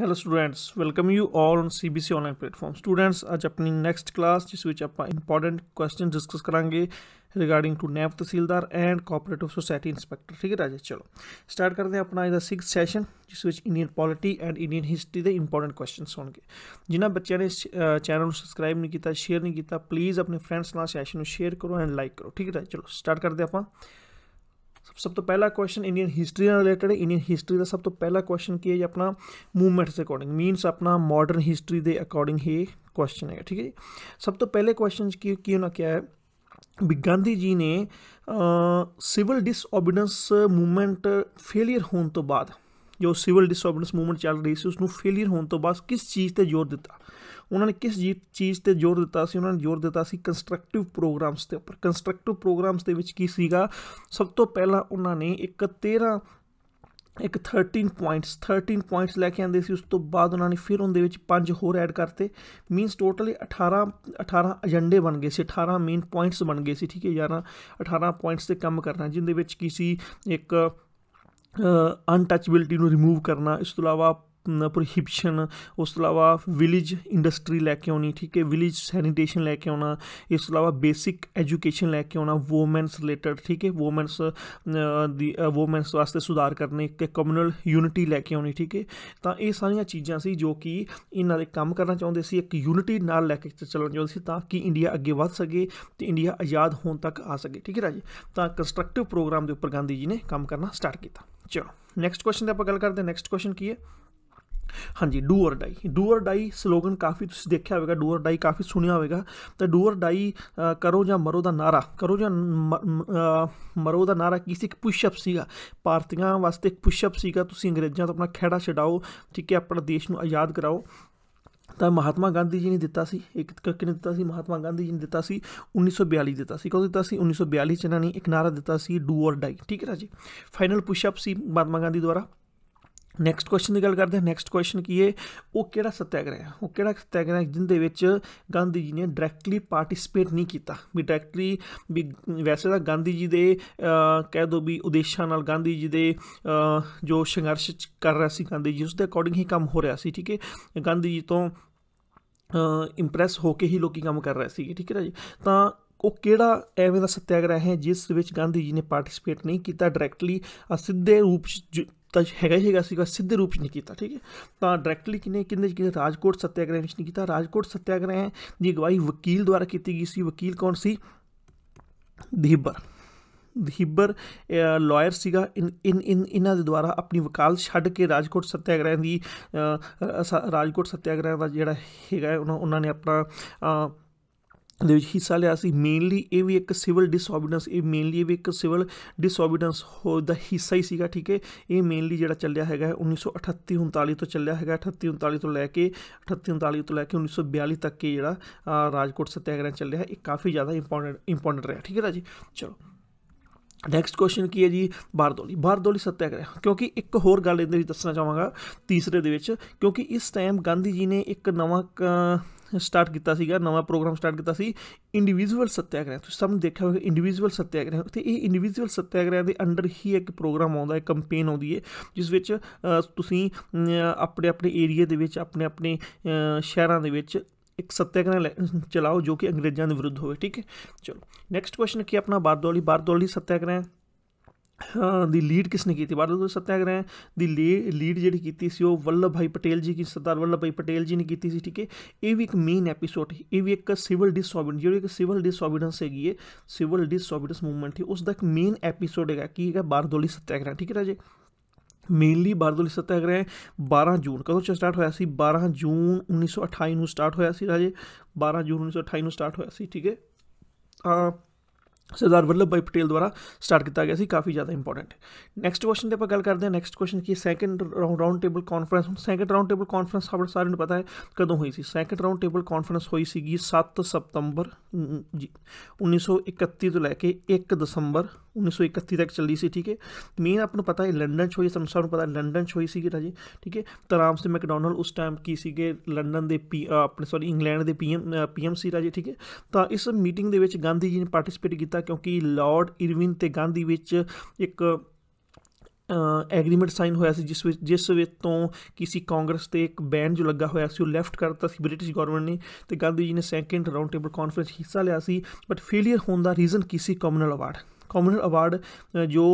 hello students welcome you all on C B C online platform students अच्छ अपनी next class जिस आप important question discuss करा regarding to Naib Tehsildar and cooperative society inspector ठीक है राजा चलो स्टार्ट करते हैं अपना अच्छा सिक्स सैशन जिस Indian polity and Indian history के इंपॉर्टेंट क्वेश्चन गए जिन्हें बच्चों ने चैनल सबसक्राइब नहीं किया शेयर नहीं किया प्लीज़ अपने फ्रेंड्स ना सैशन शेयर करो एंड लाइक करो ठीक है चलो स्टार्ट करते हैं आप ਸਭ ਤੋਂ ਪਹਿਲਾ ਕੁਐਸਚਨ ਇੰਡੀਅਨ ਹਿਸਟਰੀ ਨਾਲ ਰਿਲੇਟਡ ਹੈ ਇੰਡੀਅਨ ਹਿਸਟਰੀ ਦਾ ਸਭ ਤੋਂ ਪਹਿਲਾ ਕੁਐਸਚਨ ਕੀ ਹੈ ਜੀ ਆਪਣਾ ਮੂਵਮੈਂਟਸ ਦੇ ਅਕੋਰਡਿੰਗ ਮੀਨਸ ਆਪਣਾ ਮਾਡਰਨ ਹਿਸਟਰੀ ਦੇ ਅਕੋਰਡਿੰਗ ਹੀ ਕੁਐਸਚਨ ਹੈ ਠੀਕ ਹੈ ਜੀ ਸਭ ਤੋਂ ਪਹਿਲੇ ਕੁਐਸਚਨ ਕੀ ਕੀ ਉਹਨਾਂ ਕਿਹਾ ਹੈ ਵੀ ਗਾਂਧੀ ਜੀ ਨੇ ਸਿਵਲ ਡਿਸਓਬੀਡੈਂਸ ਮੂਵਮੈਂਟ ਫੇਲਿਅਰ ਹੋਣ ਤੋਂ ਬਾਅਦ ਜੋ ਸਿਵਲ ਡਿਸਓਬੀਡੈਂਸ ਮੂਵਮੈਂਟ ਚੱਲ ਰਹੀ ਸੀ ਉਸ ਨੂੰ ਫੇਲਿਅਰ ਹੋਣ ਤੋਂ ਬਾਅਦ ਕਿਸ ਚੀਜ਼ ਤੇ ਜ਼ੋਰ ਦਿੱਤਾ ਉਹਨਾਂ ਨੇ ਕਿਸ ਚੀਜ਼ ਤੇ ਜ਼ੋਰ ਦਿੱਤਾ ਸੀ ਉਹਨਾਂ ਨੇ ਜ਼ੋਰ ਦਿੱਤਾ ਸੀ ਕੰਸਟਰਕਟਿਵ ਪ੍ਰੋਗਰਾਮਸ ਤੇ ਉੱਪਰ ਕੰਸਟਰਕਟਿਵ ਪ੍ਰੋਗਰਾਮਸ ਦੇ ਵਿੱਚ ਕੀ ਸੀਗਾ ਸਭ ਤੋਂ ਪਹਿਲਾਂ ਉਹਨਾਂ ਨੇ ਇੱਕ 13 ਇੱਕ 13 ਪੁਆਇੰਟਸ 13 ਪੁਆਇੰਟਸ ਲੈ ਕੇ ਆਂਦੇ ਸੀ ਉਸ ਤੋਂ ਬਾਅਦ ਉਹਨਾਂ ਨੇ ਫਿਰ ਉਹਦੇ ਵਿੱਚ ਪੰਜ ਹੋਰ ਐਡ ਕਰਤੇ ਮੀਨਸ ਟੋਟਲੀ 18 18 ਏਜੰਡੇ ਬਣ ਗਏ ਸੀ 18 ਮੇਨ ਪੁਆਇੰਟਸ ਬਣ ਗਏ ਸੀ ਠੀਕ ਹੈ ਯਾਰਾ 18 ਪੁਆਇੰਟਸ ਤੇ ਕੰਮ ਕਰਨਾ ਜਿੰਦੇ ਵਿੱਚ ਕੀ ਸੀ ਇੱਕ ਅਨਟੱਚਬਿਲਟੀ ਨੂੰ ਰਿਮੂਵ ਕਰਨਾ ਇਸ ਤੋਂ ਇਲਾਵਾ ਪ੍ਰੋਹਿਬਿਸ਼ਨ ਉਸ ਤੋਂ ਇਲਾਵਾ ਵਿਲੇਜ ਇੰਡਸਟਰੀ ਲੈ ਕੇ ਆਉਣੀ ਠੀਕ ਹੈ ਵਿਲੇਜ ਸੈਨੀਟੇਸ਼ਨ ਲੈ ਕੇ ਆਉਣਾ ਇਸ ਤੋਂ ਇਲਾਵਾ ਬੇਸਿਕ ਐਜੂਕੇਸ਼ਨ ਲੈ ਕੇ ਆਉਣਾ ਔਮਨਸ ਰਿਲੇਟਡ ਠੀਕ ਹੈ ਔਮਨਸ ਦੀ ਔਮਨਸ ਵਾਸਤੇ ਸੁਧਾਰ ਕਰਨੇ ਇੱਕ ਕਮਿਊਨਲ ਯੂਨਿਟੀ ਲੈ ਕੇ ਆਉਣੀ ਠੀਕ ਹੈ ਤਾਂ ਇਹ ਸਾਰੀਆਂ ਚੀਜ਼ਾਂ ਸੀ ਜੋ ਕਿ ਇਹਨਾਂ ਦੇ ਕੰਮ ਕਰਨਾ ਚਾਹੁੰਦੇ ਸੀ ਇੱਕ ਯੂਨਿਟੀ ਨਾਲ ਲੈ ਕੇ ਚੱਲਣਾ ਚਾਹੁੰਦੇ ਸੀ ਤਾਂ ਕਿ ਇੰਡੀਆ ਅੱਗੇ ਵਧ ਸਕੇ ਤੇ ਇੰਡੀਆ ਆਜ਼ਾਦ ਹੋਣ ਤੱਕ ਆ ਸਕੇ ਠੀਕ ਹੈ ਰਾਜੀ ਤਾਂ ਕੰਸਟਰਕਟਿਵ ਪ੍ਰੋਗਰਾਮ ਦੇ ਉੱਪਰ ਗਾਂਧੀ ਜੀ ਨੇ ਕੰਮ ਕਰਨਾ ਸਟਾਰਟ ਕੀਤਾ ਚਲੋ ਨੈਕਸਟ ਕੁਐਸਚਨ ਤੇ ਆਪਾਂ ਗੱਲ ਕਰਦੇ ਨੈਕਸਟ ਕੁਐਸਚਨ ਕੀ ਹੈ ਹਾਂਜੀ do or die do or die slogan ਕਾਫੀ ਤੁਸੀਂ ਦੇਖਿਆ ਹੋਵੇਗਾ ਡੂ অর ਡਾਈ ਕਾਫੀ ਸੁਣਿਆ ਹੋਵੇਗਾ ਤਾਂ ਡੂ অর ਡਾਈ ਕਰੋ ਜਾਂ ਮਰੋ ਦਾ ਨਾਰਾ ਕਰੋ ਜਾਂ ਮਰੋ ਦਾ ਨਾਰਾ ਕਿਸੇ ਇੱਕ ਪੁਸ਼ ਅਪ ਸੀਗਾ ਭਾਰਤੀਆਂ ਵਾਸਤੇ ਇੱਕ ਪੁਸ਼ ਅਪ ਸੀਗਾ ਤੁਸੀਂ ਅੰਗਰੇਜ਼ਾਂ ਤੋਂ ਆਪਣਾ ਖਿਹੜਾ ਛਡਾਓ ਠੀਕ ਹੈ ਆਪਣਾ ਦੇਸ਼ ਨੂੰ ਆਜ਼ਾਦ ਕਰਾਓ ਤਾਂ ਮਹਾਤਮਾ ਗਾਂਧੀ ਜੀ ਨੇ ਦਿੱਤਾ ਸੀ ਇੱਕ ਕਿਹਨੇ ਦਿੱਤਾ ਸੀ ਮਹਾਤਮਾ ਗਾਂਧੀ ਜੀ ਨੇ ਦਿੱਤਾ ਸੀ 1942 ਦਿੱਤਾ ਸੀ ਕਦੋਂ ਦਿੱਤਾ ਸੀ 1942 ਚ ਇਹਨਾਂ ਨੇ ਇੱਕ ਨਾਰਾ ਦਿੱਤਾ ਸੀ ਡੂ অর ਡਾਈ ਠੀਕ ਹੈ ਜੀ ਫਾਈਨਲ ਪੁਸ਼ ਅਪ ਸੀ ਮਹਾਤਮਾ ਗਾਂਧੀ ਦੁਆਰਾ ਨੈਕਸਟ ਕੁਐਸਚਨ ਦੀ ਗੱਲ ਕਰਦੇ ਹਾਂ ਨੈਕਸਟ ਕੁਐਸਚਨ ਕੀ ਹੈ ਉਹ ਕਿਹੜਾ ਸਤਿਆਗ੍ਰਹਿ ਹੈ ਉਹ ਕਿਹੜਾ ਸਤਿਆਗ੍ਰਹਿ ਜਿੰਦੇ ਵਿੱਚ ਗਾਂਧੀ ਜੀ ਨੇ ਡਾਇਰੈਕਟਲੀ ਪਾਰਟਿਸਿਪੇਟ ਨਹੀਂ ਕੀਤਾ ਵੀ ਡਾਇਰੈਕਟਲੀ ਵੀ ਵੈਸੇ ਤਾਂ ਗਾਂਧੀ ਜੀ ਦੇ ਕਹਿ ਦੋ ਵੀ ਉਦੇਸ਼ਾਂ ਨਾਲ ਗਾਂਧੀ ਜੀ ਦੇ ਜੋ ਸੰਘਰਸ਼ ਕਰ ਰਿਹਾ ਸੀ ਗਾਂਧੀ ਜੀ ਉਸ ਦੇ ਅਕੋਰਡਿੰਗ ਹੀ ਕੰਮ ਹੋ ਰਿਹਾ ਸੀ ਠੀਕ ਹੈ ਗਾਂਧੀ ਜੀ ਤੋਂ ਇੰਪ੍ਰੈਸ ਹੋ ਕੇ ਹੀ ਲੋਕੀ ਕੰਮ ਕਰ ਰਹੇ ਸੀ ਠੀਕ ਹੈ ਜੀ ਤਾਂ ਉਹ ਕਿਹੜਾ ਐਵੇਂ ਦਾ ਸਤਿਆਗ੍ਰਹਿ ਹੈ ਜਿਸ ਵਿੱਚ ਗਾਂਧੀ ਜੀ ਨੇ ਪਾਰਟਿਸਿਪੇਟ ਨਹੀਂ ਕੀਤਾ ਡਾਇਰੈਕਟਲੀ ਸਿੱਧੇ ਰੂਪ ਤਾਂ ਹੈਗਾ ਹੀ ਹੈਗਾ ਸੀਗਾ ਸਿੱਧੇ ਰੂਪ ਵਿੱਚ ਨਹੀਂ ਕੀਤਾ ਠੀਕ ਹੈ ਤਾਂ ਡਾਇਰੈਕਟਲੀ ਕਿਨੇ ਕਿੰਦੇ ਕਿਨੇ ਰਾਜਕੋਟ ਸੱਤਿਆਗ੍ਰਹਿ ਵਿੱਚ ਨਹੀਂ ਕੀਤਾ ਰਾਜਕੋਟ ਸੱਤਿਆਗ੍ਰਹਿ ਦੀ ਅਗਵਾਈ ਵਕੀਲ ਦੁਆਰਾ ਕੀਤੀ ਗਈ ਸੀ ਵਕੀਲ ਕੌਣ ਸੀ ਦਿਹਬਰ ਦੀਬਰ ਲਾਇਰ ਸੀਗਾ ਇਨ ਇਨ ਇਨਾਂ ਦੇ ਦੁਆਰਾ ਆਪਣੀ ਵਕਾਲਤ ਛੱਡ ਕੇ ਰਾਜਕੋਟ ਸੱਤਿਆਗ੍ਰਹਿ ਦੀ ਰਾਜਕੋਟ ਸੱਤਿਆਗ੍ਰਹਿ ਦਾ ਜਿਹੜਾ ਹੈਗਾ ਉਹਨਾਂ ਨੇ ਆਪਣਾ ਦੇ ਵਿੱਚ ਹਿੱਸਾ ਲਿਆ ਸੀ ਮੇਨਲੀ ਇਹ ਵੀ ਇੱਕ ਸਿਵਲ ਡਿਸਓਬੀਡੀਐਂਸ ਇਹ ਮੇਨਲੀ ਇਹ ਵੀ ਇੱਕ ਸਿਵਲ ਡਿਸਓਬੀਡੀਐਂਸ ਹੋ ਦਾ ਹਿੱਸਾ ਹੀ ਸੀਗਾ ਠੀਕ ਹੈ ਇਹ ਮੇਨਲੀ ਜਿਹੜਾ ਚੱਲਿਆ ਹੈਗਾ 1938 39 ਤੋਂ ਚੱਲਿਆ ਹੈਗਾ 38 39 ਤੋਂ ਲੈ ਕੇ 38 39 ਤੋਂ ਲੈ ਕੇ 1942 ਤੱਕ ਇਹ ਜਿਹੜਾ ਰਾਜਕੋਟ ਸਤਿਆਗ੍ਰਹਿ ਚੱਲਿਆ ਇਹ ਕਾਫੀ ਜ਼ਿਆਦਾ ਇੰਪੋਰਟੈਂਟ ਇੰਪੋਰਟੈਂਟ ਰਿਹਾ ਠੀਕ ਹੈ ਰਾਜੀ ਚਲੋ ਨੈਕਸਟ ਕੁਐਸਚਨ ਕੀ ਹੈ ਜੀ ਬਾਰਦੋਲੀ ਬਾਰਦੋਲੀ ਸਤਿਆਗ੍ਰਹਿ ਕਿਉਂਕਿ ਇੱਕ ਹੋਰ ਗੱਲ ਇਹਦੇ ਵਿੱਚ ਦੱਸਣਾ ਚਾਹਾਂਗਾ ਤੀਸਰੇ ਦੇ ਵਿੱਚ ਕਿਉਂਕਿ ਇਸ ਟਾਈਮ ਗਾਂਧੀ ਜੀ ਨੇ ਇੱਕ ਨਵਾਂ ਸਟਾਰਟ ਕੀਤਾ ਸੀਗਾ ਨਵਾਂ ਪ੍ਰੋਗਰਾਮ ਸਟਾਰਟ ਕੀਤਾ ਸੀ ਇੰਡੀਵਿਜੂਅਲ ਸੱਤਿਆਗ੍ਰਹਿ ਤੁਸੀਂ ਸਭ ਨੂੰ ਦੇਖਿਆ ਹੋਵੇਗਾ ਇੰਡੀਵਿਜੂਅਲ ਸੱਤਿਆਗ੍ਰਹਿ ਤੇ ਇਹ ਇੰਡੀਵਿਜੂਅਲ ਸੱਤਿਆਗ੍ਰਹਿ ਦੇ ਅੰਡਰ ਹੀ ਇੱਕ ਪ੍ਰੋਗਰਾਮ ਆਉਂਦਾ ਹੈ ਕੈਂਪੇਨ ਆਉਂਦੀ ਹੈ ਜਿਸ ਵਿੱਚ ਤੁਸੀਂ ਆਪਣੇ ਆਪਣੇ ਏਰੀਆ ਦੇ ਵਿੱਚ ਆਪਣੇ ਆਪਣੇ ਸ਼ਹਿਰਾਂ ਦੇ ਵਿੱਚ ਇੱਕ ਸੱਤਿਆਗ੍ਰਹਿ ਚਲਾਓ ਜੋ ਕਿ ਅੰਗਰੇਜ਼ਾਂ ਦੇ ਵਿਰੁੱਧ ਹੋਵੇ ਠੀਕ ਹੈ ਚਲੋ ਨੈਕਸਟ ਕੁਐਸਚਨ ਕੀ ਆਪਣਾ ਬਾਰਦੌਲੀ ਬਾਰਦੌਲੀ ਸੱਤਿਆਗ੍ਰਹਿ ਦੀ ਲੀਡ ਕਿਸ ਨੇ ਕੀਤੀ ਬਾਰਡਰ ਸਤਿਆਗ੍ਰਹਿ ਦੀ ਲੀਡ ਜਿਹੜੀ ਕੀਤੀ ਸੀ ਉਹ ਵੱਲਭ ਭਾਈ ਪਟੇਲ ਜੀ ਕੀ ਸਰਦਾਰ ਵੱਲਭ ਭਾਈ ਪਟੇਲ ਜੀ ਨੇ ਕੀਤੀ ਸੀ ਠੀਕ ਹੈ ਇਹ ਵੀ ਇੱਕ ਮੇਨ ਐਪੀਸੋਡ ਹੈ ਇਹ ਵੀ ਇੱਕ ਸਿਵਲ ਡਿਸਓਬੀਡੈਂਸ ਜਿਹੜੀ ਇੱਕ ਸਿਵਲ ਡਿਸਓਬੀਡੈਂਸ ਹੈਗੀ ਹੈ ਸਿਵਲ ਡਿਸਓਬੀਡੈਂਸ ਮੂਵਮੈਂਟ ਹੈ ਉਸ ਦਾ ਇੱਕ ਮੇਨ ਐਪੀਸੋਡ ਹੈਗਾ ਕੀ ਹੈਗਾ ਬਾਰਦੋਲੀ ਸਤਿਆਗ੍ਰਹਿ ਠੀਕ ਹੈ ਰਾਜੇ ਮੇਨਲੀ ਬਾਰਦੋਲੀ ਸਤਿਆਗ੍ਰਹਿ 12 ਜੂਨ ਕਦੋਂ ਸਟਾਰਟ ਹੋਇਆ ਸੀ 12 ਜੂਨ 1928 ਨੂੰ ਸਟਾਰਟ ਹੋਇਆ ਸੀ ਰਾਜੇ 12 ਜੂਨ 1928 ਨੂੰ ਸਟਾਰਟ ਹੋਇਆ ਸੀ ਠੀਕ ਹੈ ਆ ਸਰਦਾਰ ਵੱਲਭ ਭਾਈ ਪਟੇਲ ਦੁਆਰਾ ਸਟਾਰਟ ਕੀਤਾ ਗਿਆ ਸੀ ਕਾਫੀ ਜ਼ਿਆਦਾ ਇੰਪੋਰਟੈਂਟ ਹੈ ਨੈਕਸਟ ਕੁਐਸਚਨ ਤੇ ਆਪਾਂ ਗੱਲ ਕਰਦੇ ਹਾਂ ਨੈਕਸਟ ਕੁਐਸਚਨ ਕੀ second round table conference second round table conference ਆਪਾਂ ਸਾਰਿਆਂ ਨੂੰ ਪਤਾ ਹੈ ਕਦੋਂ ਹੋਈ ਸੀ ਸੈਕੰਡ ਰਾਉਂਡ ਟੇਬਲ ਕਾਨਫਰੰਸ ਹੋਈ ਸੀਗੀ 7 ਸਤੰਬਰ 1931 ਤੋਂ ਲੈ ਕੇ 1 ਦਸੰਬਰ 1931 ਤੱਕ ਚੱਲੀ ਸੀ ਠੀਕ ਹੈ ਮੇਨ ਆਪ ਨੂੰ ਪਤਾ ਹੈ ਲੰਡਨ 'ਚ ਹੋਈ ਸਾਨੂੰ ਸਭ ਨੂੰ ਪਤਾ ਲੰਡਨ 'ਚ ਹੋਈ ਸੀ ਰਾਜੀ ਠੀਕ ਹੈ ਤਰਾਮ ਸੇ ਮੈਕਡੋਨਲ ਉਸ ਟਾਈਮ ਕੀ ਸੀਗੇ ਲੰਡਨ ਦੇ ਪੀ ਆਪਣੇ ਸੌਰੀ ਇੰਗਲੈਂਡ ਦੇ ਪੀਐਮ ਪੀਐਮ ਸੀ ਰਾਜੇ ਠੀਕ ਹੈ ਤਾਂ ਇਸ ਮੀਟਿੰਗ ਦੇ ਵਿੱਚ ਗਾਂਧੀ ਜੀ ਨੇ ਪਾਰਟਿਸਿਪੇਟ ਕੀਤਾ ਕਿਉਂਕਿ ਲਾਰਡ ਇਰਵਿਨ ਤੇ ਗਾਂਧੀ ਵਿੱਚ ਇੱਕ ਐਗਰੀਮੈਂਟ ਸਾਈਨ ਹੋਇਆ ਸੀ ਜਿਸ ਵਿੱਚ ਜਿਸ ਵਿੱਚ ਤੋਂ ਕਿਸੇ ਕਾਂਗਰਸ ਤੇ ਇੱਕ ਬੈਨ ਜੋ ਲੱਗਾ ਹੋਇਆ ਸੀ ਉਹ ਲੈਫਟ ਕਰਤਾ ਸੀ ਬ੍ਰਿਟਿਸ਼ ਗਵਰਨਮੈਂਟ ਨੇ ਤੇ ਗਾਂਧੀ ਜੀ ਨੇ ਸੈਕੰਡ ਰਾਉਂਡ ਟੇਬਲ ਕਾਨਫਰੰਸ ਹਿੱਸਾ ਲਿਆ ਸੀ ਬਟ ਫੇਲਿਅਰ ਹੋਣ ਦਾ ਰੀਜ਼ਨ ਕਿਸੇ ਕਮਨਲ ਅਵਾਰਡ ਕਾਮਨਰ ਅਵਾਰਡ ਜੋ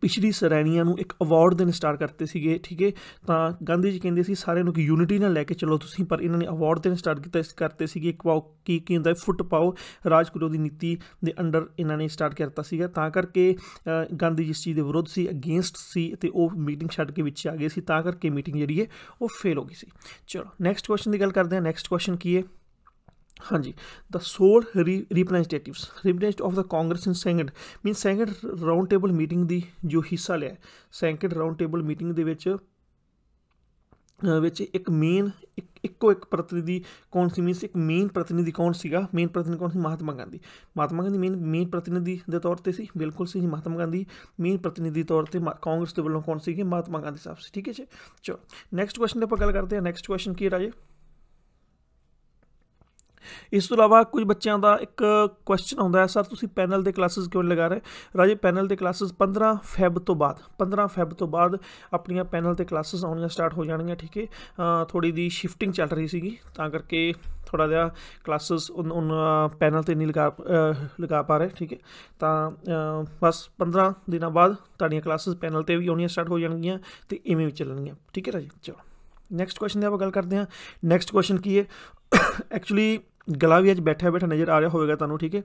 ਪਿਛਲੀ ਸਰੈਣੀਆਂ ਨੂੰ ਇੱਕ ਅਵਾਰਡ ਦੇਣ ਸਟਾਰਟ ਕਰਤੇ ਸੀਗੇ ਠੀਕ ਹੈ ਤਾਂ ਗਾਂਧੀ ਜੀ ਕਹਿੰਦੇ ਸੀ ਸਾਰਿਆਂ ਨੂੰ ਕਿ ਯੂਨਿਟੀ ਨਾਲ ਲੈ ਕੇ ਚੱਲੋ ਤੁਸੀਂ ਪਰ ਇਹਨਾਂ ਨੇ ਅਵਾਰਡ ਦੇਣ ਸਟਾਰਟ ਕੀਤਾ ਇਸ ਕਰਤੇ ਸੀਗੇ ਕੀ ਕੀ ਹੁੰਦਾ ਫੁੱਟ ਪਾਓ ਰਾਜਗੁਰੂ ਦੀ ਨੀਤੀ ਦੇ ਅੰਡਰ ਇਹਨਾਂ ਨੇ ਸਟਾਰਟ ਕਰਤਾ ਸੀਗਾ ਤਾਂ ਕਰਕੇ ਗਾਂਧੀ ਜੀ ਇਸ ਚੀਜ਼ ਦੇ ਵਿਰੋਧ ਸੀ ਅਗੇਂਸਟ ਸੀ ਤੇ ਉਹ ਮੀਟਿੰਗ ਛੱਡ ਕੇ ਵਿੱਚ ਆ ਗਏ ਸੀ ਤਾਂ ਕਰਕੇ ਮੀਟਿੰਗ ਜਿਹੜੀ ਹੈ ਉਹ ਫੇਲ ਹੋ ਗਈ ਸੀ ਚਲੋ ਨੈਕਸਟ ਕੁਐਸਚਨ ਦੀ ਗੱਲ ਕਰਦੇ ਹਾਂ ਨੈਕਸਟ ਕੁਐਸਚਨ ਕੀ ਹੈ ਹਾਂਜੀ the sole representatives representative of the Congress in second mean second round table meeting ਦੀ ਜੋ ਹਿੱਸਾ ਲਿਆ ਸੈਂਕਟ ਰਾਉਂਡ ਟੇਬਲ ਮੀਟਿੰਗ ਦੇ ਵਿੱਚ ਵਿੱਚ ਇੱਕ ਮੇਨ ਇੱਕੋ ਇੱਕ ਪ੍ਰਤੀਨਿਧੀ ਕੌਣ ਸੀ ਮੀਨਸ ਇੱਕ ਮੇਨ ਪ੍ਰਤੀਨਿਧੀ ਕੌਣ ਸੀਗਾ ਮੇਨ ਪ੍ਰਤੀਨਿਧੀ ਕੌਣ ਸੀ ਮਹਾਤਮਾ ਗਾਂਧੀ ਮਹਾਤਮਾ ਗਾਂਧੀ ਮੇਨ ਮੇਨ ਪ੍ਰਤੀਨਿਧੀ ਦੇ ਤੌਰ ਤੇ ਸੀ ਬਿਲਕੁਲ ਸੀ ਮਹਾਤਮਾ ਗਾਂਧੀ ਮੇਨ ਪ੍ਰਤੀਨਿਧੀ ਤੌਰ ਤੇ ਕਾਂਗਰਸ ਦੇ ਵੱਲੋਂ ਕੌਣ ਸੀਗੇ ਮਹਾਤਮਾ ਗਾਂਧੀ ਸਾਹਿਬ ਸੀ ਠੀਕ ਹੈ ਜੀ ਚਲੋ ਨੈਕਸਟ ਕੁਐਸਚਨ ਤੇ ਆਪਾਂ ਗੱਲ ਕਰਦੇ ਹਾਂ ਨੈਕਸਟ ਕੁਐਸਚਨ ਕੀ ਰਾਜੇ ਇਸ ਤੋਂ ਇਲਾਵਾ ਕੁਝ ਬੱਚਿਆਂ ਦਾ ਇੱਕ ਕੁਐਸਚਨ ਆਉਂਦਾ ਹੈ ਸਰ ਤੁਸੀਂ ਪੈਨਲ ਦੇ ਕਲਾਸਿਸ ਕਿਉਂ ਲਗਾ ਰਹੇ ਰਾਜੇ ਪੈਨਲ ਦੇ ਕਲਾਸਿਸ 15 ਫੈਬ ਤੋਂ ਬਾਅਦ 15 ਫੈਬ ਤੋਂ ਬਾਅਦ ਆਪਣੀਆਂ ਪੈਨਲ ਤੇ ਕਲਾਸਿਸ ਆਉਣੀਆਂ ਸਟਾਰਟ ਹੋ ਜਾਣਗੀਆਂ ਠੀਕ ਹੈ ਥੋੜੀ ਦੀ ਸ਼ਿਫਟਿੰਗ ਚੱਲ ਰਹੀ ਸੀਗੀ ਤਾਂ ਕਰਕੇ ਥੋੜਾ ਜਿਹਾ ਕਲਾਸਿਸ ਉਹਨਾਂ ਪੈਨਲ ਤੇ ਨਹੀਂ ਲਗਾ ਲਗਾ ਪਾ ਰਹੇ ਠੀਕ ਹੈ ਤਾਂ ਬਸ 15 ਦਿਨਾਂ ਬਾਅਦ ਤੁਹਾਡੀਆਂ ਕਲਾਸਿਸ ਪੈਨਲ ਤੇ ਵੀ ਆਉਣੀਆਂ ਸਟਾਰਟ ਹੋ ਜਾਣਗੀਆਂ ਤੇ ਇਵੇਂ ਵੀ ਚੱਲਣਗੀਆਂ ਠੀਕ ਹੈ ਰਾਜੇ ਚਲੋ ਨੈਕਸਟ ਕੁਐਸਚਨ ਦੀ ਆਪਾਂ ਗੱਲ ਕਰਦੇ ਹਾਂ ਨੈਕਸਟ ਕੁਐਸਚਨ ਕੀ ਹੈ ਐਕਚੁਅਲੀ ਗਲਾ ਵੀ ਅੱਜ ਬੈਠਾ ਬੈਠਾ ਨਜ਼ਰ ਆ ਰਿਹਾ ਹੋਵੇਗਾ ਤੁਹਾਨੂੰ ਠੀਕ ਹੈ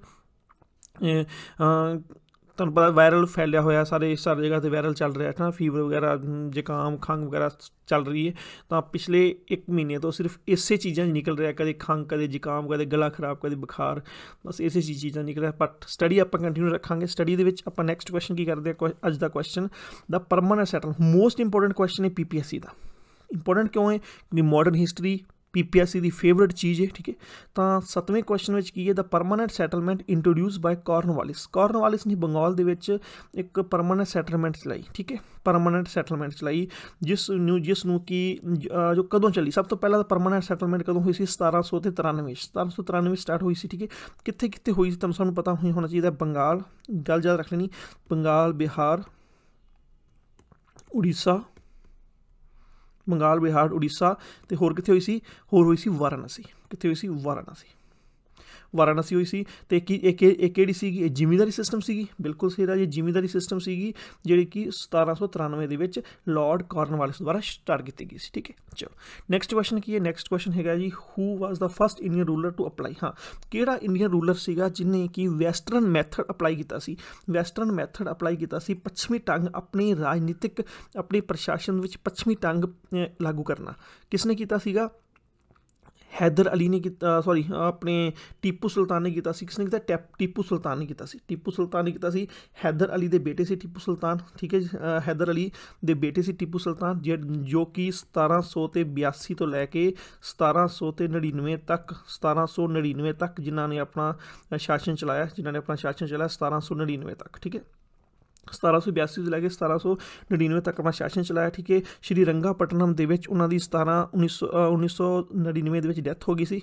ਤੁਹਾਨੂੰ ਪਤਾ ਵਾਇਰਲ ਫੈਲਿਆ ਹੋਇਆ ਸਾਰੇ ਇਸ ਸਾਰੇ ਜਗ੍ਹਾ ਤੇ ਵਾਇਰਲ ਚੱਲ ਰਿਹਾ ਹੈ ਨਾ ਫੀਵਰ ਵਗੈਰਾ ਜ਼ੁਕਾਮ ਖੰਗ ਵਗੈਰਾ ਚੱਲ ਰਹੀ ਹੈ ਤਾਂ ਪਿਛਲੇ 1 ਮਹੀਨੇ ਤੋਂ ਸਿਰਫ ਇਸੇ ਚੀਜ਼ਾਂ ਹੀ ਨਿਕਲ ਰਿਹਾ ਕਦੇ ਖੰਗ ਕਦੇ ਜ਼ੁਕਾਮ ਕਦੇ ਗਲਾ ਖਰਾਬ ਕਦੇ ਬੁਖਾਰ ਬਸ ਇਸੇ ਚੀਜ਼ਾਂ ਨਿਕਲ ਰਿਹਾ ਬਟ ਸਟੱਡੀ ਆਪਾਂ ਕੰਟੀਨਿਊ ਰੱਖਾਂਗੇ ਸਟੱਡੀ ਦੇ ਵਿੱਚ ਆਪਾਂ ਨੈਕਸਟ ਕੁਐਸਚਨ ਕੀ ਕਰਦੇ ਆ ਅੱਜ ਦਾ question the permanent settle most important question ਹੈ ਪੀਪੀਐਸਸੀ ਦਾ ਇੰਪੋਰਟੈਂਟ ਕਿਉਂ ਹੈ ਕਿ ਮਾਡਰਨ ਹਿਸਟਰੀ ਪੀਪੀਐਸਸੀ ਦੀ ਫੇਵਰਿਟ ਚੀਜ਼ ਹੈ ਠੀਕ ਹੈ ਤਾਂ ਸਤਵੇਂ ਕੁਐਸਚਨ ਵਿੱਚ ਕੀ ਹੈ the permanent settlement introduce by Cornwallis Cornwallis ਨੇ ਬੰਗਾਲ ਦੇ ਵਿੱਚ ਇੱਕ ਪਰਮਨੈਂਟ ਸੈਟਲਮੈਂਟ ਚਲਾਈ ਠੀਕ ਹੈ ਪਰਮਨੈਂਟ ਸੈਟਲਮੈਂਟ ਚਲਾਈ ਜਿਸ ਨੂੰ ਜਿਸ ਨੂੰ ਕੀ ਜੋ ਕਦੋਂ ਚੱਲੀ ਸਭ ਤੋਂ ਪਹਿਲਾਂ ਪਰਮਨੈਂਟ ਸੈਟਲਮੈਂਟ ਕਦੋਂ ਹੋਈ ਸੀ 1793 1793 ਸਟਾਰਟ ਹੋਈ ਸੀ ਠੀਕ ਹੈ ਕਿੱਥੇ ਕਿੱਥੇ ਹੋਈ ਸੀ ਤੁਹਾਨੂੰ ਸਾਨੂੰ ਪਤਾ ਹੋਣਾ ਚਾਹੀਦਾ ਬੰਗਾਲ ਗੱਲ ਯਾਦ ਰੱਖ ਲੈਣੀ ਬੰਗਾਲ ਬਿਹਾਰ ਉੜੀਸਾ ਬੰਗਾਲ ਬਿਹਾਰ ਉੜੀਸਾ ਤੇ ਹੋਰ ਕਿੱਥੇ ਹੋਈ ਸੀ ਹੋਰ ਹੋਈ ਸੀ ਵਾਰਾਣਸੀ ਕਿੱਥੇ ਹੋਈ ਸੀ ਵਾਰਾਣਸੀ ਵਾਰਾਣਸੀ ਹੋਈ ਸੀ ਤੇ ਕੀ ਇਹ ਕਿਹੜੀ ਸੀਗੀ ਇਹ ਜ਼ਿਮੀਂਦਾਰੀ ਸਿਸਟਮ ਸੀਗੀ ਬਿਲਕੁਲ ਸਹੀ ਇਹ ਜ਼ਿਮੀਦਾਰੀ ਸਿਸਟਮ ਸੀਗੀ ਜਿਹੜੀ ਕਿ 1793 ਦੇ ਵਿੱਚ ਲਾਰਡ ਕਾਰਨਵਾਲਿਸ ਦੁਆਰਾ ਸਟਾਰਟ ਕੀਤੀ ਗਈ ਸੀ ਠੀਕ ਹੈ ਚਲੋ ਨੈਕਸਟ ਕੁਐਸਚਨ ਕੀ ਹੈ ਨੈਕਸਟ ਕੁਐਸਚਨ ਹੈਗਾ ਜੀ who was the first Indian ruler to apply ਹਾਂ ਕਿਹੜਾ ਇੰਡੀਅਨ ਰੂਲਰ ਸੀਗਾ ਜਿਨੇ ਕਿ ਵੈਸਟਰਨ ਮੈਥਡ ਅਪਲਾਈ ਕੀਤਾ ਸੀ ਵੈਸਟਰਨ ਮੈਥਡ ਅਪਲਾਈ ਕੀਤਾ ਸੀ ਪੱਛਮੀ ਟੰਗ ਆਪਣੀ ਰਾਜਨੀਤਿਕ ਆਪਣੇ ਪ੍ਰਸ਼ਾਸਨ ਵਿੱਚ ਪੱਛਮੀ ਟੰਗ ਲਾਗੂ ਕਰਨਾ ਕਿਸਨੇ ਕੀਤਾ ਸੀਗਾ ਹੈਦਰ ਅਲੀ ਨੇ ਕੀਤਾ ਸੌਰੀ ਆਪਣੇ ਟੀਪੂ ਸੁਲਤਾਨ ਨੇ ਕੀਤਾ ਸੀ ਕਿਸ ਨੇ ਕੀਤਾ ਟੀਪੂ ਸੁਲਤਾਨ ਨੇ ਕੀਤਾ ਸੀ ਟੀਪੂ ਸੁਲਤਾਨ ਨੇ ਕੀਤਾ ਸੀ ਹੈਦਰ ਅਲੀ ਦੇ ਬੇਟੇ ਸੀ ਟੀਪੂ ਸੁਲਤਾਨ ਠੀਕ ਹੈ ਹੈਦਰ ਅਲੀ ਦੇ ਬੇਟੇ ਸੀ ਟੀਪੂ ਸੁਲਤਾਨ ਜੋ ਕਿ 1700 ਤੇ 82 ਤੋਂ ਲੈ ਕੇ 1700 ਤੇ 99 ਤੱਕ 1799 ਤੱਕ ਜਿਨ੍ਹਾਂ ਨੇ ਆਪਣਾ ਸ਼ਾਸਨ ਚਲਾਇਆ ਜਿਨ੍ਹਾਂ ਨੇ ਆਪਣਾ ਸ਼ਾਸਨ ਚਲਾਇਆ 1799 ਤੱਕ ਠੀਕ ਹੈ 1782 ਤੋਂ ਲੈ ਕੇ 1799 ਤੱਕ ਆਪਣਾ ਸ਼ਾਸਨ ਚਲਾਇਆ ਠੀਕ ਹੈ ਸ਼੍ਰੀ ਰੰਗਾਪਟਨਮ ਦੇ ਵਿੱਚ ਉਹਨਾਂ ਦੀ 17 1900 1999 ਦੇ ਵਿੱਚ ਡੈਥ ਹੋ ਗਈ ਸੀ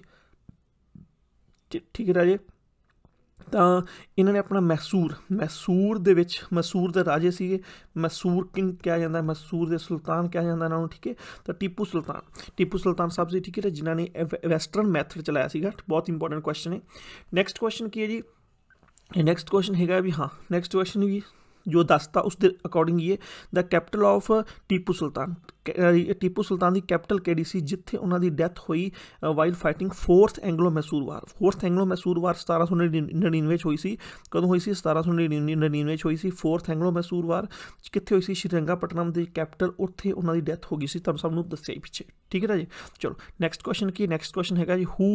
ਠੀਕ ਹੈ ਰਾਜੇ ਤਾਂ ਇਹਨਾਂ ਨੇ ਆਪਣਾ ਮੈਸੂਰ ਮੈਸੂਰ ਦੇ ਵਿੱਚ ਮੈਸੂਰ ਦੇ ਰਾਜੇ ਸੀਗੇ ਮੈਸੂਰ ਕਿੰਗ ਕਿਹਾ ਜਾਂਦਾ ਹੈ ਮੈਸੂਰ ਦੇ ਸੁਲਤਾਨ ਕਿਹਾ ਜਾਂਦਾ ਇਹਨਾਂ ਨੂੰ ਠੀਕ ਹੈ ਤਾਂ ਟੀਪੂ ਸੁਲਤਾਨ ਟੀਪੂ ਸੁਲਤਾਨ ਸਾਹਿਬ ਜੀ ਠੀਕ ਹੈ ਜਿਨ੍ਹਾਂ ਨੇ ਵੈਸਟਰਨ ਮੈਥਡ ਚਲਾਇਆ ਸੀਗਾ ਬਹੁਤ ਇੰਪੋਰਟੈਂਟ ਕੁਐਸਚਨ ਹੈ ਨੈਕਸਟ ਕੁਐਸਚਨ ਕੀ ਹੈ ਜੀ ਨੈਕਸਟ ਕੁਐਸਚਨ ਹੈਗਾ ਵੀ ਹਾਂ ਨੈਕਸਟ ਕੁਐਸਚਨ ਵੀ ਜੋ ਦੱਸਤਾ ਉਸ ਦੇ ਅਕੋਰਡਿੰਗ ਇਹ the capital of Tipu Sultan Tipu Sultan ਦੀ ਕੈਪੀਟਲ ਕਿਹੜੀ ਸੀ ਜਿੱਥੇ ਉਹਨਾਂ ਦੀ ਡੈਥ ਹੋਈ while fighting 4th Anglo Mysore war 4th Anglo Mysore war 1799 ਵਿੱਚ ਹੋਈ ਸੀ ਕਦੋਂ ਹੋਈ ਸੀ 1799 ਵਿੱਚ ਹੋਈ ਸੀ 4th ਐਂਗਲੋ ਮੈਸੂਰ ਵਾਰ ਕਿੱਥੇ ਹੋਈ ਸੀ ਸ਼੍ਰੀਰੰਗਾਪਟਨਮ ਦੀ ਕੈਪੀਟਲ ਉੱਥੇ ਉਹਨਾਂ ਦੀ ਡੈਥ ਹੋ ਗਈ ਸੀ ਤੁਹਾਨੂੰ ਸਭ ਨੂੰ ਦੱਸਿਆ ਹੀ ਪਿੱਛੇ ਠੀਕ ਹੈ ਨਾ ਜੀ ਚਲੋ ਨੈਕਸਟ ਕੁਐਸਚਨ ਕੀ ਨੈਕਸਟ ਕੁਐਸਚਨ ਹੈਗਾ ਜੀ who